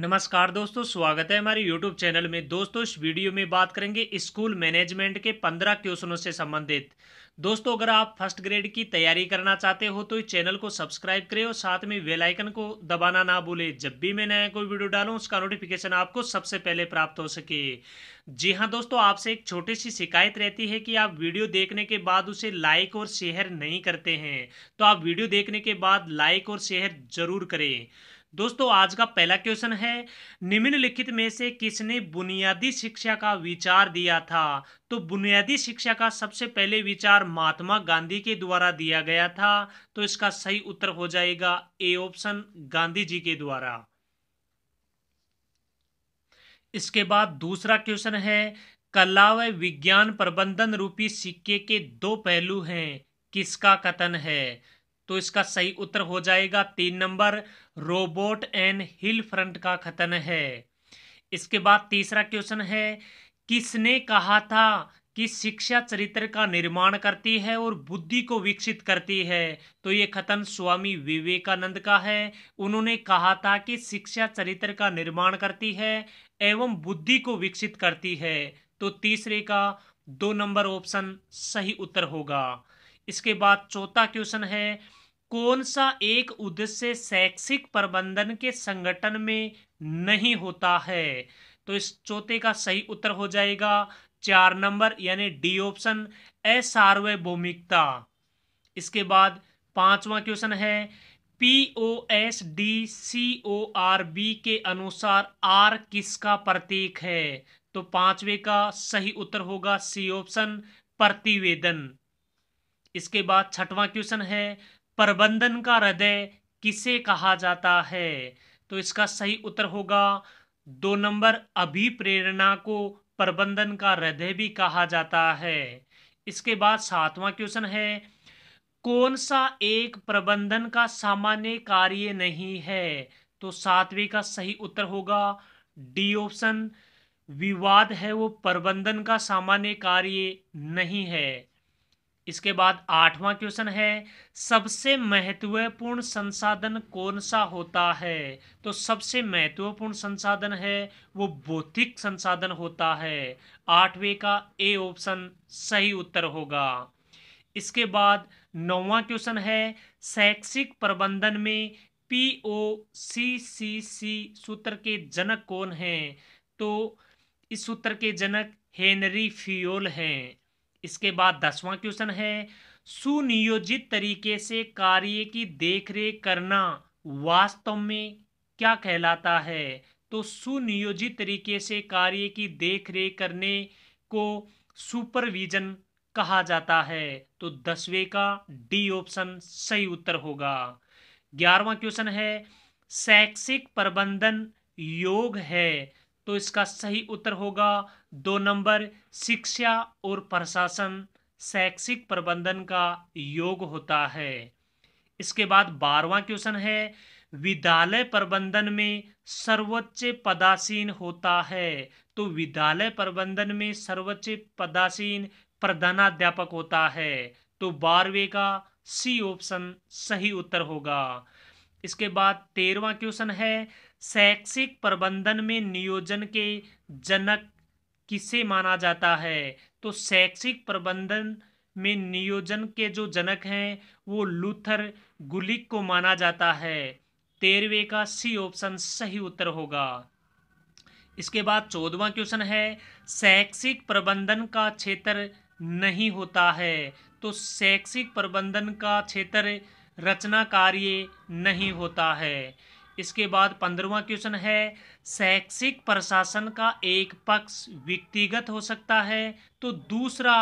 नमस्कार दोस्तों स्वागत है हमारे YouTube चैनल में दोस्तों इस वीडियो में बात करेंगे स्कूल मैनेजमेंट के 15 क्वेश्चनों से संबंधित दोस्तों अगर आप फर्स्ट ग्रेड की तैयारी करना चाहते हो तो इस चैनल को सब्सक्राइब करें और साथ में बेल आइकन को दबाना ना भूलें जब भी मैं नया कोई वीडियो डालूं उसका नोटिफिकेशन आपको सबसे पहले प्राप्त हो सके जी हाँ दोस्तों आपसे एक छोटी सी शिकायत रहती है कि आप वीडियो देखने के बाद उसे लाइक और शेयर नहीं करते हैं तो आप वीडियो देखने के बाद लाइक और शेयर जरूर करें दोस्तों आज का पहला क्वेश्चन है निम्नलिखित में से किसने बुनियादी शिक्षा का विचार दिया था तो बुनियादी शिक्षा का सबसे पहले विचार महात्मा गांधी के द्वारा दिया गया था तो इसका सही उत्तर हो जाएगा ए ऑप्शन गांधी जी के द्वारा इसके बाद दूसरा क्वेश्चन है कला व विज्ञान प्रबंधन रूपी सिक्के के दो पहलू हैं किसका कथन है तो इसका सही उत्तर हो जाएगा तीन number robot and hill front का कथन है इसके बाद तीसरा क्वेश्चन है किसने कहा था कि शिक्षा चरित्र का निर्माण करती है और बुद्धि को विकसित करती है तो ये कथन स्वामी विवेकानंद का है उन्होंने कहा था कि शिक्षा चरित्र का निर्माण करती है एवं बुद्धि को विकसित करती है तो तीसरे का दो नंबर ऑप्शन सही उत्तर होगा इसके बाद चौथा क्वेश्चन है कौन सा एक उद्देश्य शैक्षिक प्रबंधन के संगठन में नहीं होता है तो इस चौथे का सही उत्तर हो जाएगा चार नंबर यानी डी ऑप्शन असार्वभौमिकता इसके बाद पांचवा क्वेश्चन है P O S D C O R B के अनुसार आर किसका प्रतीक है तो पांचवे का सही उत्तर होगा सी ऑप्शन प्रतिवेदन इसके बाद छठवां क्वेश्चन है प्रबंधन का हृदय किसे कहा जाता है तो इसका सही उत्तर होगा दो नंबर अभिप्रेरणा को प्रबंधन का हृदय भी कहा जाता है इसके बाद सातवां क्वेश्चन है कौन सा एक प्रबंधन का सामान्य कार्य नहीं है तो सातवें का सही उत्तर होगा डी ऑप्शन विवाद है वो प्रबंधन का सामान्य कार्य नहीं है इसके बाद आठवां क्वेश्चन है सबसे महत्वपूर्ण संसाधन कौन सा होता है तो सबसे महत्वपूर्ण संसाधन है वो भौतिक संसाधन होता है आठवें का ए ऑप्शन सही उत्तर होगा इसके बाद नौवा क्वेश्चन है शैक्षिक प्रबंधन में पी ओ सी सी सी सूत्र के जनक कौन हैं तो इस सूत्र के जनक हेनरी फ्योल हैं इसके बाद दसवां क्वेश्चन है सुनियोजित तरीके से कार्य की देखरेख करना वास्तव में क्या कहलाता है तो सुनियोजित तरीके से कार्य की देखरेख करने को सुपरविजन कहा जाता है तो दसवें का डी ऑप्शन सही उत्तर होगा ग्यारहवा क्वेश्चन है शैक्षिक प्रबंधन योग है तो इसका सही उत्तर होगा दो नंबर शिक्षा और प्रशासन शैक्षिक प्रबंधन का योग होता है इसके बाद बारवा क्वेश्चन है विद्यालय प्रबंधन में सर्वोच्च पदासीन होता है तो विद्यालय प्रबंधन में सर्वोच्च पदासीन प्रधानाध्यापक होता है तो बारहवें का सी ऑप्शन सही उत्तर होगा इसके बाद तेरवा क्वेश्चन है शैक्षिक प्रबंधन में नियोजन के जनक किसे माना जाता है तो शैक्षिक प्रबंधन में नियोजन के जो जनक हैं वो लूथर गुलिक को माना जाता है तेरहवें का सी ऑप्शन सही उत्तर होगा इसके बाद चौदवा क्वेश्चन है शैक्षिक प्रबंधन का क्षेत्र नहीं होता है तो शैक्षिक प्रबंधन का क्षेत्र रचना कार्य नहीं होता है इसके बाद पंद्रवा क्वेश्चन है शैक्षिक प्रशासन का एक पक्ष व्यक्तिगत हो सकता है तो दूसरा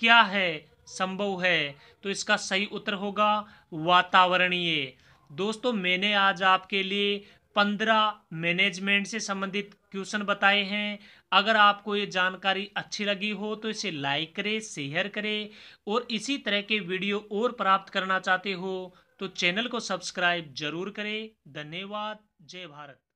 क्या है संभव है तो इसका सही उत्तर होगा वातावरणीय दोस्तों मैंने आज आपके लिए पंद्रह मैनेजमेंट से संबंधित क्वेश्चन बताए हैं अगर आपको ये जानकारी अच्छी लगी हो तो इसे लाइक करें शेयर करें और इसी तरह के वीडियो और प्राप्त करना चाहते हो तो चैनल को सब्सक्राइब जरूर करें धन्यवाद जय भारत